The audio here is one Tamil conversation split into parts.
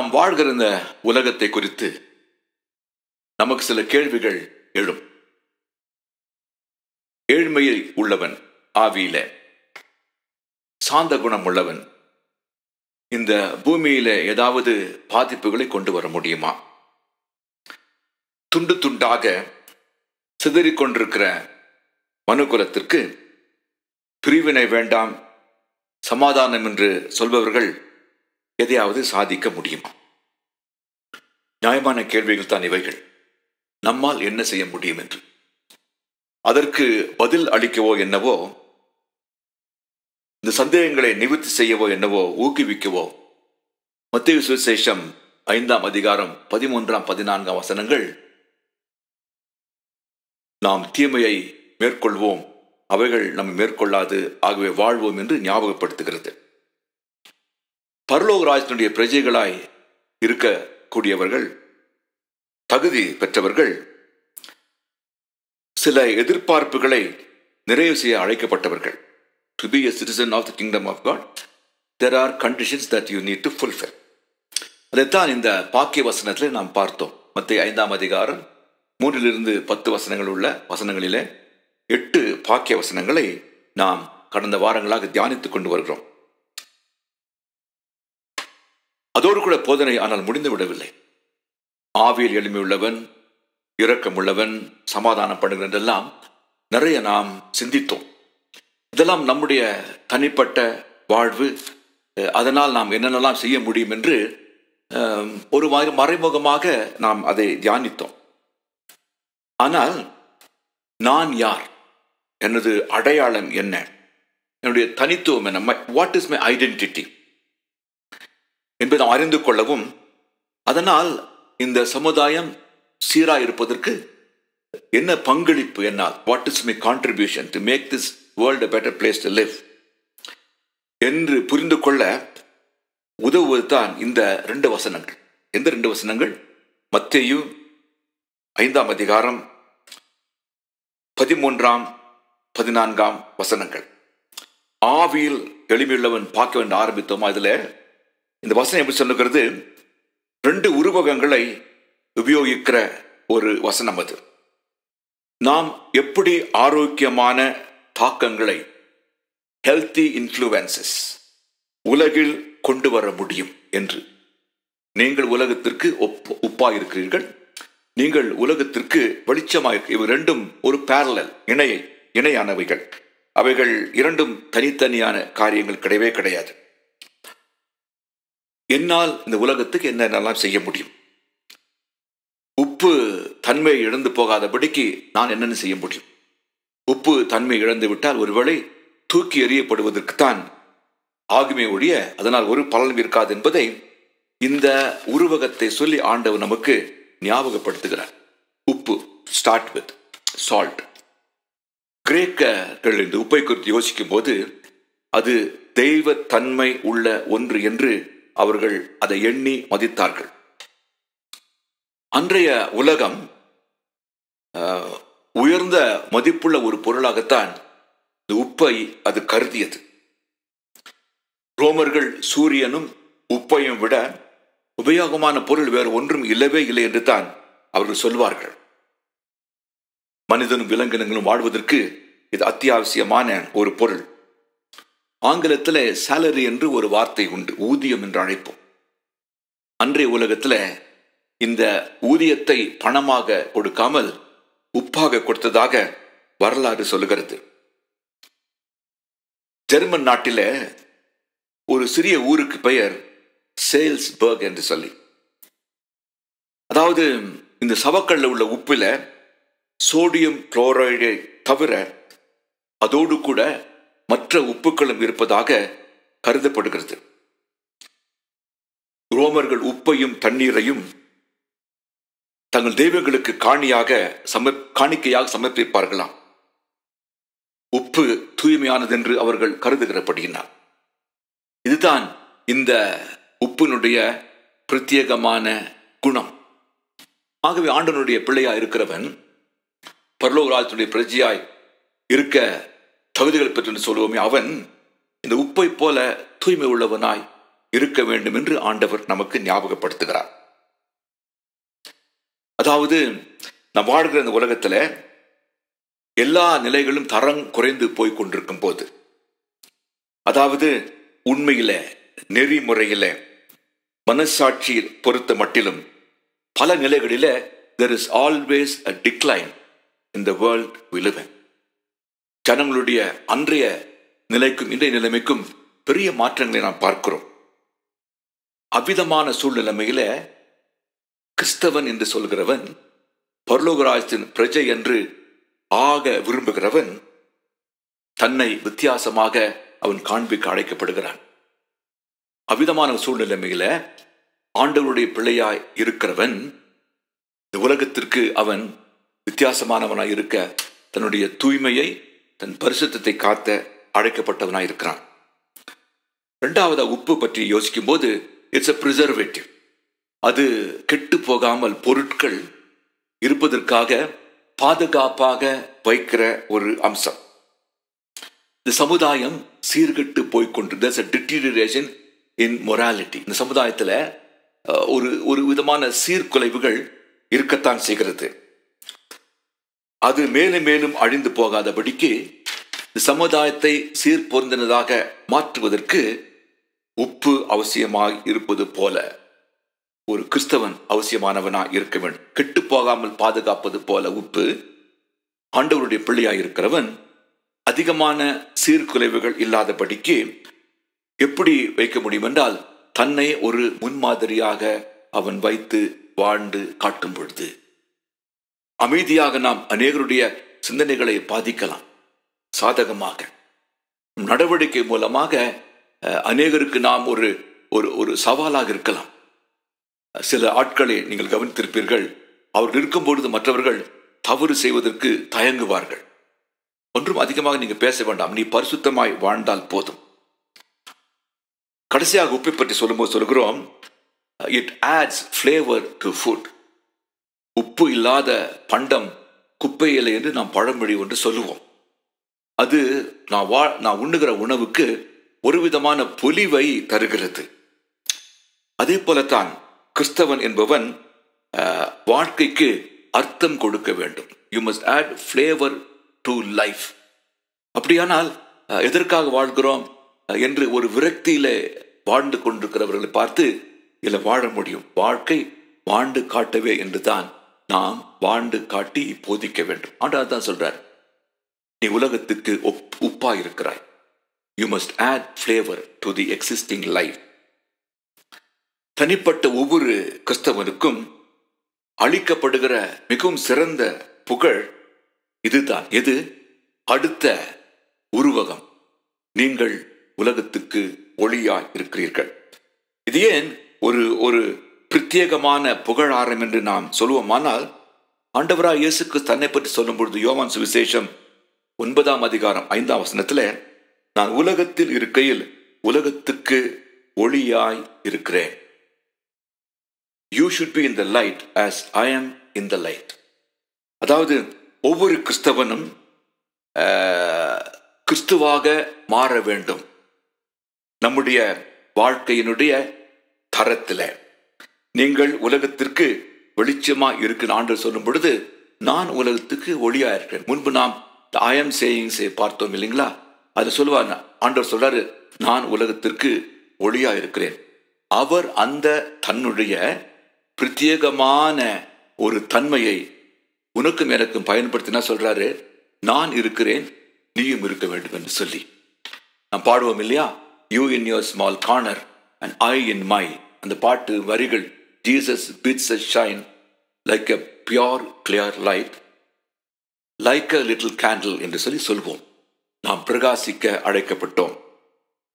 நாம் வாழ்கிற இந்த உலகத்தை குறித்து நமக்கு சில கேள்விகள் எழும் ஏழ்மையில் உள்ளவன் ஆவியில சாந்த குணம் உள்ளவன் இந்த பூமியில ஏதாவது பாதிப்புகளை கொண்டு வர முடியுமா துண்டு துண்டாக சிதறிக்கொண்டிருக்கிற மனுகுலத்திற்கு பிரிவினை வேண்டாம் சமாதானம் என்று சொல்பவர்கள் எதையாவது சாதிக்க முடியுமா நியாயமான கேள்விகள் தான் இவைகள் நம்மால் என்ன செய்ய முடியும் என்று அதற்கு பதில் அளிக்கவோ என்னவோ இந்த சந்தேகங்களை நிவர்த்தி செய்யவோ என்னவோ ஊக்குவிக்கவோ மத்திய சுவிசேஷம் ஐந்தாம் அதிகாரம் பதிமூன்றாம் பதினான்காம் வசனங்கள் நாம் தீமையை மேற்கொள்வோம் அவைகள் நம்மை மேற்கொள்ளாது ஆகவே வாழ்வோம் என்று ஞாபகப்படுத்துகிறது பரலோக ராஜத்தினுடைய பிரஜைகளாய் இருக்கக்கூடியவர்கள் தகுதி பெற்றவர்கள் சில எதிர்பார்ப்புகளை நிறைவு செய்ய அழைக்கப்பட்டவர்கள் to be a citizen of the kingdom of God there are conditions that you need to fulfil அதைத்தான் இந்த பாக்கிய வசனத்தில் நாம் பார்த்தோம் மத்திய ஐந்தாம் அதிகாரம் மூன்றிலிருந்து பத்து வசனங்கள் உள்ள வசனங்களிலே எட்டு பாக்கிய வசனங்களை நாம் கடந்த வாரங்களாக தியானித்து கொண்டு வருகிறோம் அதோடு கூட போதனை ஆனால் முடிந்து விடவில்லை ஆவியில் எளிமையுள்ளவன் இரக்கமுள்ளவன் சமாதானம் பண்ணுகிறதெல்லாம் நிறைய நாம் சிந்தித்தோம் இதெல்லாம் நம்முடைய தனிப்பட்ட வாழ்வு அதனால் நாம் என்னென்னலாம் செய்ய முடியும் என்று ஒரு மறைமுகமாக நாம் அதை தியானித்தோம் ஆனால் நான் யார் எனது அடையாளம் என்ன என்னுடைய தனித்துவம் என்ன வாட் இஸ் மை ஐடென்டிட்டி என்பதை அறிந்து கொள்ளவும் அதனால் இந்த சமுதாயம் சீராக இருப்பதற்கு என்ன பங்களிப்பு என்னால் what is my contribution to make this world better place to live என்று புரிந்து கொள்ள உதவுவது தான் இந்த ரெண்டு வசனங்கள் எந்த ரெண்டு வசனங்கள் மத்தியு ஐந்தாம் அதிகாரம் பதிமூன்றாம் பதினான்காம் வசனங்கள் ஆவியில் எளிமையுள்ளவன் பார்க்க வேண்டும் ஆரம்பித்தோமா இதில் இந்த வசனம் எப்படி சொல்லுகிறது ரெண்டு உருவகங்களை உபயோகிக்கிற ஒரு வசனம் அது நாம் எப்படி ஆரோக்கியமான தாக்கங்களை ஹெல்த்தி இன்ஃப்ளூவன்சஸ் உலகில் கொண்டு வர முடியும் என்று நீங்கள் உலகத்திற்கு ஒப் இருக்கிறீர்கள் நீங்கள் உலகத்திற்கு வெளிச்சமாக இவை ரெண்டும் ஒரு பேரலல் இணை இணையானவைகள் அவைகள் இரண்டும் தனித்தனியான காரியங்கள் கிடையவே கிடையாது என்னால் இந்த உலகத்துக்கு என்னென்னலாம் செய்ய முடியும் உப்பு தன்மை இழந்து போகாதபடிக்கு நான் என்னென்ன செய்ய முடியும் உப்பு தன்மை இழந்து விட்டால் ஒருவேளை தூக்கி எறியப்படுவதற்குத்தான் ஆகுமே ஒழிய அதனால் ஒரு பலனும் இருக்காது என்பதை இந்த உருவகத்தை சொல்லி ஆண்டவர் நமக்கு ஞாபகப்படுத்துகிறார் உப்பு ஸ்டார்ட் வித் சால்ட் கிரேக்கர்கள் இந்த உப்பை குறித்து யோசிக்கும் போது அது தெய்வ தன்மை உள்ள ஒன்று என்று அவர்கள் அதை எண்ணி மதித்தார்கள் அன்றைய உலகம் உயர்ந்த மதிப்புள்ள ஒரு பொருளாகத்தான் இந்த உப்பை அது கருதியது ரோமர்கள் சூரியனும் உப்பையும் விட உபயோகமான பொருள் வேறு ஒன்றும் இல்லவே இல்லை என்று தான் அவர்கள் சொல்வார்கள் மனிதனும் விலங்கினங்களும் வாழ்வதற்கு இது அத்தியாவசியமான ஒரு பொருள் ஆங்கிலத்தில் சேலரி என்று ஒரு வார்த்தை உண்டு ஊதியம் என்று அழைப்போம் அன்றைய உலகத்தில் இந்த ஊதியத்தை பணமாக கொடுக்காமல் உப்பாக கொடுத்ததாக வரலாறு சொல்லுகிறது ஜெர்மன் நாட்டில் ஒரு சிறிய ஊருக்கு பெயர் சேல்ஸ்பர்க் என்று சொல்லி அதாவது இந்த சவக்கல்ல உள்ள உப்பில் சோடியம் குளோரைடை தவிர அதோடு கூட மற்ற உப்புகளும் இருப்பதாக கருதப்படுகிறது ரோமர்கள் உப்பையும் தண்ணீரையும் தங்கள் தெய்வங்களுக்கு காணியாக சம காணிக்கையாக சமர்ப்பிப்பார்களாம் உப்பு தூய்மையானது என்று அவர்கள் கருதுகிறப்படுகிறார் இதுதான் இந்த உப்பினுடைய பிரத்யேகமான குணம் ஆகவே ஆண்டனுடைய பிள்ளையா இருக்கிறவன் பரலோகராஜனுடைய பிரஜையாய் இருக்க தகுதிகள் பெற்று சொல்லுவோமே அவன் இந்த உப்பை போல தூய்மை உள்ளவனாய் இருக்க வேண்டும் என்று ஆண்டவர் நமக்கு ஞாபகப்படுத்துகிறார் அதாவது நாம் வாழ்கிற இந்த உலகத்துல எல்லா நிலைகளும் தரம் குறைந்து போய் கொண்டிருக்கும் போது அதாவது உண்மையில நெறிமுறையில மனசாட்சி பொறுத்த மட்டிலும் பல நிலைகளில there is always a decline in the world விழுவேன் ஜனங்களுடைய அன்றைய நிலைக்கும் இன்றைய நிலைமைக்கும் பெரிய மாற்றங்களை நாம் பார்க்கிறோம் அவ்விதமான சூழ்நிலைமையில கிறிஸ்தவன் என்று சொல்கிறவன் பர்லோகராஜத்தின் பிரஜை என்று ஆக விரும்புகிறவன் தன்னை வித்தியாசமாக அவன் காண்பிக்க அழைக்கப்படுகிறான் அவ்விதமான சூழ்நிலைமையில ஆண்டவருடைய பிள்ளையாய் இருக்கிறவன் இந்த உலகத்திற்கு அவன் வித்தியாசமானவனாய் இருக்க தன்னுடைய தூய்மையை தன் பரிசுத்தத்தை காத்த அழைக்கப்பட்டவனாய் இருக்கிறான் ரெண்டாவதா உப்பு பற்றி யோசிக்கும் போது இட்ஸ் அ ப்ரிசர்வேட்டிவ் அது கெட்டு போகாமல் பொருட்கள் இருப்பதற்காக பாதுகாப்பாக வைக்கிற ஒரு அம்சம் இந்த சமுதாயம் சீர்கட்டு போய்கொண்டிருந்த டிட்டீரியேஷன் இன் மொராலிட்டி இந்த சமுதாயத்தில் ஒரு ஒரு விதமான சீர்குலைவுகள் இருக்கத்தான் செய்கிறது அது மேலும் மேலும் அழிந்து போகாதபடிக்கு சமுதாயத்தை சீர்பொருந்தினதாக மாற்றுவதற்கு உப்பு அவசியமாக இருப்பது போல ஒரு கிறிஸ்தவன் அவசியமானவனா இருக்க வேண்டும் கெட்டு போகாமல் பாதுகாப்பது போல உப்பு ஆண்டவருடைய பிள்ளையாக இருக்கிறவன் அதிகமான சீர்குலைவுகள் இல்லாதபடிக்கு எப்படி வைக்க முடியும் என்றால் தன்னை ஒரு முன்மாதிரியாக அவன் வைத்து வாழ்ந்து காட்டும் பொழுது அமைதியாக நாம் அநேகருடைய சிந்தனைகளை பாதிக்கலாம் சாதகமாக நடவடிக்கை மூலமாக அநேகருக்கு நாம் ஒரு ஒரு ஒரு சவாலாக இருக்கலாம் சில ஆட்களை நீங்கள் கவனித்திருப்பீர்கள் அவர்கள் இருக்கும் பொழுது மற்றவர்கள் தவறு செய்வதற்கு தயங்குவார்கள் ஒன்றும் அதிகமாக நீங்க பேச வேண்டாம் நீ பரிசுத்தமாய் வாழ்ந்தால் போதும் கடைசியாக உப்பை பற்றி சொல்லும்போது சொல்கிறோம் it adds flavour to food உப்பு இல்லாத பண்டம் இலை என்று நாம் பழமொழி ஒன்று சொல்லுவோம் அது நான் வா நான் உண்ணுகிற உணவுக்கு ஒரு விதமான பொலிவை தருகிறது அதே போலத்தான் கிறிஸ்தவன் என்பவன் வாழ்க்கைக்கு அர்த்தம் கொடுக்க வேண்டும் you must add flavour to life அப்படியானால் எதற்காக வாழ்கிறோம் என்று ஒரு விரக்தியில வாழ்ந்து கொண்டிருக்கிறவர்களை பார்த்து இதில் வாழ முடியும் வாழ்க்கை வாழ்ந்து காட்டவே என்று தான் நாம் வாழ்ந்து காட்டி போதிக்க வேண்டும் ஆண்டவர் தான் சொல்றார் நீ உலகத்துக்கு உப்பா இருக்கிறாய் you must add flavour to the existing life தனிப்பட்ட ஒவ்வொரு கிறிஸ்தவனுக்கும் அளிக்கப்படுகிற மிகவும் சிறந்த புகழ் இதுதான் எது அடுத்த உருவகம் நீங்கள் உலகத்துக்கு ஒளியாய் இருக்கிறீர்கள் இது ஏன் ஒரு ஒரு பிரத்யேகமான புகழாரம் என்று நாம் சொல்லுவோமானால் ஆண்டவராக இயேசுக்கு தன்னை பற்றி சொல்லும் பொழுது யோவான் சுவிசேஷம் ஒன்பதாம் அதிகாரம் ஐந்தாம் வசனத்தில் நான் உலகத்தில் இருக்கையில் உலகத்துக்கு ஒளியாய் இருக்கிறேன் you should be in the light as I am in the light அதாவது ஒவ்வொரு கிறிஸ்தவனும் கிறிஸ்துவாக மாற வேண்டும் நம்முடைய வாழ்க்கையினுடைய தரத்தில் நீங்கள் உலகத்திற்கு வெளிச்சமா இருக்கிற ஆண்டு சொல்லும் பொழுது நான் உலகத்துக்கு ஒளியா இருக்கிறேன் முன்பு நாம் ஆயம் சேயிங்ஸை பார்த்தோம் இல்லைங்களா அது சொல்லுவார் ஆண்டவர் சொல்றாரு நான் உலகத்திற்கு ஒளியா இருக்கிறேன் அவர் அந்த தன்னுடைய பிரத்யேகமான ஒரு தன்மையை உனக்கும் எனக்கும் பயன்படுத்தினா சொல்றாரு நான் இருக்கிறேன் நீயும் இருக்க வேண்டும் என்று சொல்லி நாம் பாடுவோம் இல்லையா you in your small corner and I in my அந்த பாட்டு வரிகள் Jesus bids us shine like a pure clear light like a little candle என்று சொல்லி சொல்வோம் நாம் பிரகாசிக்க அழைக்கப்பட்டோம்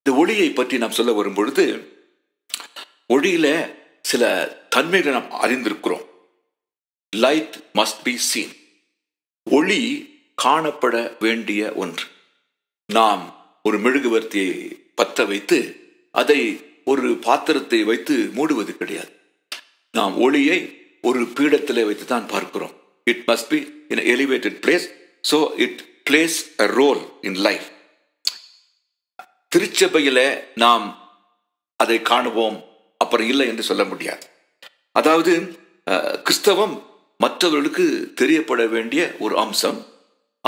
இந்த ஒளியை பற்றி நாம் சொல்ல வரும்பொழுது ஒளியில சில தன்மைகளை நாம் அறிந்திருக்கிறோம் லைட் மஸ்ட் பி சீன் ஒளி காணப்பட வேண்டிய ஒன்று நாம் ஒரு மெழுகுவர்த்தியை பற்ற வைத்து அதை ஒரு பாத்திரத்தை வைத்து மூடுவது கிடையாது நாம் ஒளியை ஒரு பீடத்தில் வைத்து தான் பார்க்கிறோம் it must be in elevated place so it plays a role in life திருச்சபையில் நாம் அதை காணுவோம் அப்புறம் இல்லை என்று சொல்ல முடியாது அதாவது கிறிஸ்தவம் மற்றவர்களுக்கு தெரியப்பட வேண்டிய ஒரு அம்சம்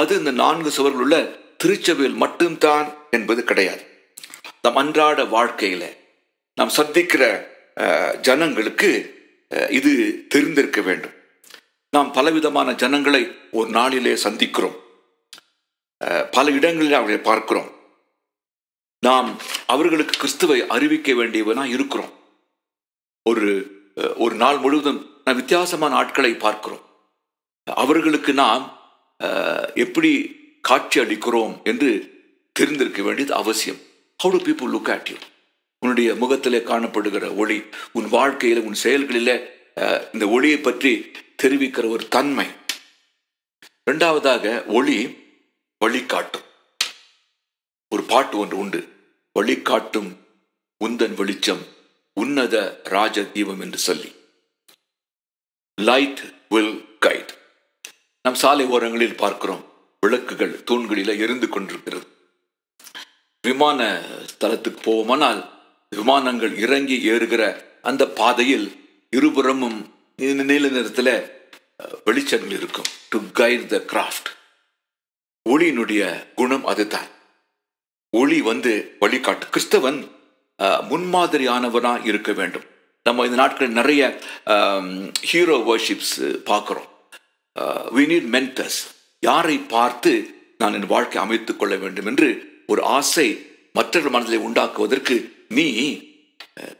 அது இந்த நான்கு சுவர்கள் உள்ள திருச்சபையில் மட்டும்தான் என்பது கிடையாது நம் அன்றாட வாழ்க்கையில் நாம் சந்திக்கிற ஜனங்களுக்கு இது தெரிந்திருக்க வேண்டும் நாம் பலவிதமான ஜனங்களை ஒரு நாளிலே சந்திக்கிறோம் பல இடங்களில் அவர்களை பார்க்கிறோம் நாம் அவர்களுக்கு கிறிஸ்துவை அறிவிக்க வேண்டியவனாக இருக்கிறோம் ஒரு ஒரு நாள் முழுவதும் நாம் வித்தியாசமான ஆட்களை பார்க்கிறோம் அவர்களுக்கு நாம் எப்படி காட்சி அளிக்கிறோம் என்று தெரிந்திருக்க வேண்டியது அவசியம் how do people look at you உன்னுடைய முகத்திலே காணப்படுகிற ஒளி உன் வாழ்க்கையில் உன் செயல்களில் இந்த ஒளியை பற்றி தெரிவிக்கிற ஒரு தன்மை ரெண்டாவதாக ஒளி வழிகாட்டும் ஒரு பாட்டு ஒன்று உண்டு வழிகாட்டும் உந்தன் வெளிச்சம் உன்னத ராஜ தீபம் என்று சொல்லி லைட் வில் கைட் நம் சாலை ஓரங்களில் பார்க்கிறோம் விளக்குகள் தூண்களில் எரிந்து கொண்டிருக்கிறது விமான ஸ்தலத்துக்கு போவோமானால் விமானங்கள் இறங்கி ஏறுகிற அந்த பாதையில் இருபுறமும் நீல நிறத்தில் வெளிச்சங்கள் இருக்கும் டு கைட் த கிராஃப்ட் ஒளியினுடைய குணம் அதுதான் ஒளி வந்து வழிகாட்டு கிறிஸ்தவன் முன்மாதிரியானவனாக இருக்க வேண்டும் நம்ம இந்த நாட்கள் நிறைய ஹீரோ வர்ஷிப்ஸ் பார்க்குறோம் வி நீட் மென்டர்ஸ் யாரை பார்த்து நான் என் வாழ்க்கை அமைத்துக் கொள்ள வேண்டும் என்று ஒரு ஆசை மற்றொரு மனதில் உண்டாக்குவதற்கு நீ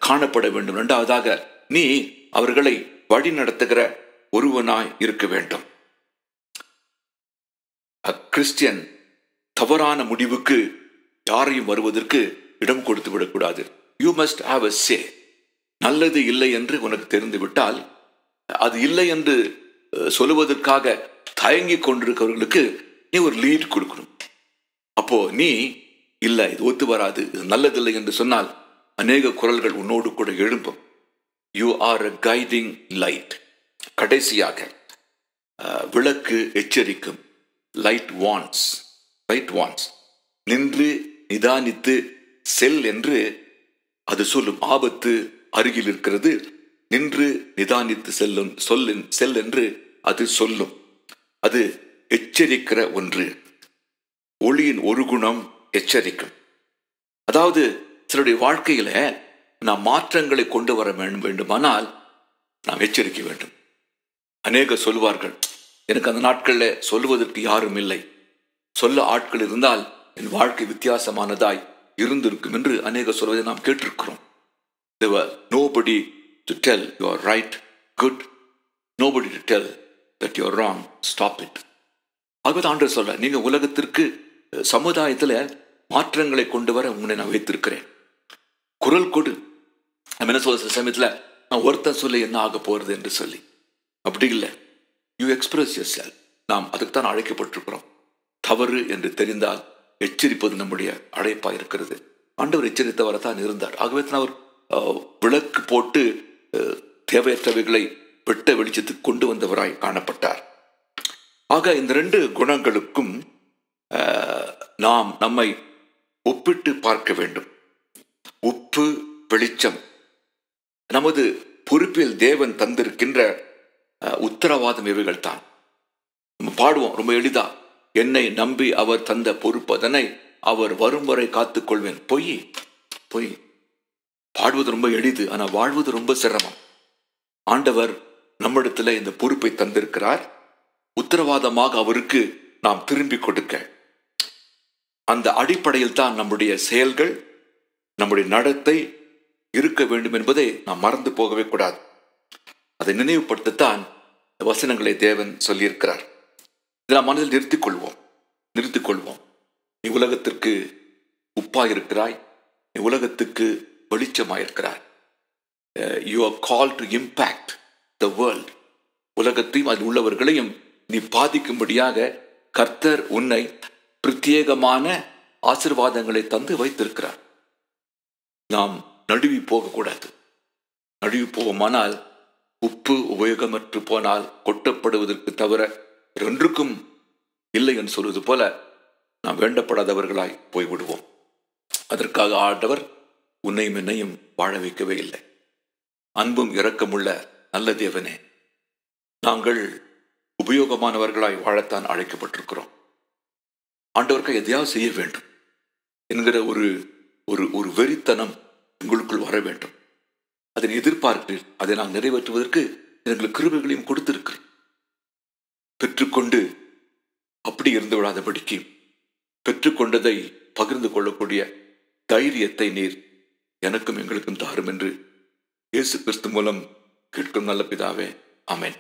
காணப்பட வேண்டும் இரண்டாவதாக நீ அவர்களை வழி நடத்துகிற ஒருவனாய் இருக்க வேண்டும் கிறிஸ்டியன் தவறான முடிவுக்கு யாரையும் வருவதற்கு இடம் கொடுத்து விடக்கூடாது you must have a say நல்லது இல்லை என்று உனக்கு தெரிந்துவிட்டால் அது இல்லை என்று சொல்லுவதற்காக தயங்கி கொண்டிருக்கிறவர்களுக்கு நீ ஒரு லீட் கொடுக்கணும் அப்போ நீ இல்லை இது ஒத்து வராது இது நல்லதில்லை என்று சொன்னால் அநேக குரல்கள் உன்னோடு கூட எழும்பும் you are a guiding light கடைசியாக விளக்கு எச்சரிக்கும் லைட் வான்ஸ் லைட் வான்ஸ் நின்று நிதானித்து செல் என்று அது சொல்லும் ஆபத்து அருகில் இருக்கிறது நின்று நிதானித்து செல்லும் சொல்லின் செல் என்று அது சொல்லும் அது எச்சரிக்கிற ஒன்று ஒளியின் ஒரு குணம் எச்சரிக்கும் அதாவது சிலருடைய வாழ்க்கையில நாம் மாற்றங்களை கொண்டு வர வேண்டுமானால் நாம் எச்சரிக்க வேண்டும் அநேக சொல்வார்கள் எனக்கு அந்த நாட்களில் சொல்வதற்கு யாரும் இல்லை சொல்ல ஆட்கள் இருந்தால் என் வாழ்க்கை வித்தியாசமானதாய் இருந்திருக்கும் என்று அநேக சொல்வதை நாம் கேட்டிருக்கிறோம் nobody to tell your right good nobody to tell that your wrong stop it ஆகவே ஆண்டு சொல்ல நீங்கள் உலகத்திற்கு சமுதாயத்தில் மாற்றங்களை கொண்டு வர உங்களை நான் வைத்திருக்கிறேன் குரல் கொடு நம்ம என்ன சொல்ல சமயத்தில் நான் ஒருத்தர் சொல்லி என்ன ஆக போகிறது என்று சொல்லி அப்படி இல்லை யூ எக்ஸ்பிரஸ் யர் செல் நாம் அதுக்கு தான் அழைக்கப்பட்டிருக்கிறோம் தவறு என்று தெரிந்தால் எச்சரிப்பது நம்முடைய அழைப்பாக இருக்கிறது ஆண்டவர் எச்சரித்தவரை தான் இருந்தார் ஆகவே தான் அவர் விளக்கு போட்டு தேவையற்றவைகளை வெட்ட வெளிச்சத்துக்கு கொண்டு வந்தவராய் காணப்பட்டார் ஆக இந்த ரெண்டு குணங்களுக்கும் நாம் நம்மை ஒப்பிட்டு பார்க்க வேண்டும் உப்பு வெளிச்சம் நமது பொறுப்பில் தேவன் தந்திருக்கின்ற உத்தரவாதம் இவைகள் தான் நம்ம பாடுவோம் ரொம்ப எளிதா என்னை நம்பி அவர் தந்த பொறுப்பதனை அவர் வரும் வரை காத்துக்கொள்வேன் பொய் பொய் பாடுவது ரொம்ப எளிது ஆனால் வாழ்வது ரொம்ப சிரமம் ஆண்டவர் நம்மிடத்தில் இந்த பொறுப்பை தந்திருக்கிறார் உத்தரவாதமாக அவருக்கு நாம் திரும்பிக் கொடுக்க அந்த அடிப்படையில் தான் நம்முடைய செயல்கள் நம்முடைய நடத்தை இருக்க வேண்டும் என்பதை நாம் மறந்து போகவே கூடாது அதை நினைவுபடுத்தத்தான் வசனங்களை தேவன் சொல்லியிருக்கிறார் நாம் மனதில் நிறுத்திக் கொள்வோம் நிறுத்திக் கொள்வோம் நீ உலகத்திற்கு உப்பாயிருக்கிறாய் நீ உலகத்துக்கு வெளிச்சமாயிருக்கிறாய் you are call to impact the world உலகத்தையும் அதில் உள்ளவர்களையும் நீ பாதிக்கும்படியாக கர்த்தர் உன்னை பிரத்யேகமான ஆசிர்வாதங்களை தந்து வைத்திருக்கிறார் நாம் நடுவி போகக்கூடாது நடுவி போகுமானால் உப்பு உபயோகமற்று போனால் கொட்டப்படுவதற்கு தவிர ரெண்டுக்கும் இல்லை என்று சொல்வது போல நாம் வேண்டப்படாதவர்களாய் போய்விடுவோம் அதற்காக ஆண்டவர் உன்னையும் என்னையும் வாழ வைக்கவே இல்லை அன்பும் இரக்கமுள்ள நல்ல தேவனே நாங்கள் உபயோகமானவர்களாய் வாழத்தான் அழைக்கப்பட்டிருக்கிறோம் ஆண்டவருக்கு எதையாவது செய்ய வேண்டும் என்கிற ஒரு ஒரு ஒரு வெறித்தனம் உங்களுக்குள் வர வேண்டும் அதை எதிர்பார்க்கிறேன் அதை நான் நிறைவேற்றுவதற்கு எங்களுக்கு கிருபைகளையும் கொடுத்திருக்கிறேன் பெற்றுக்கொண்டு அப்படி இருந்து விடாதபடிக்கு பெற்றுக்கொண்டதை பகிர்ந்து கொள்ளக்கூடிய தைரியத்தை நீர் எனக்கும் எங்களுக்கும் தாரும் என்று இயேசு கிறிஸ்து மூலம் கேட்கும் நல்ல பிதாவே அமேன்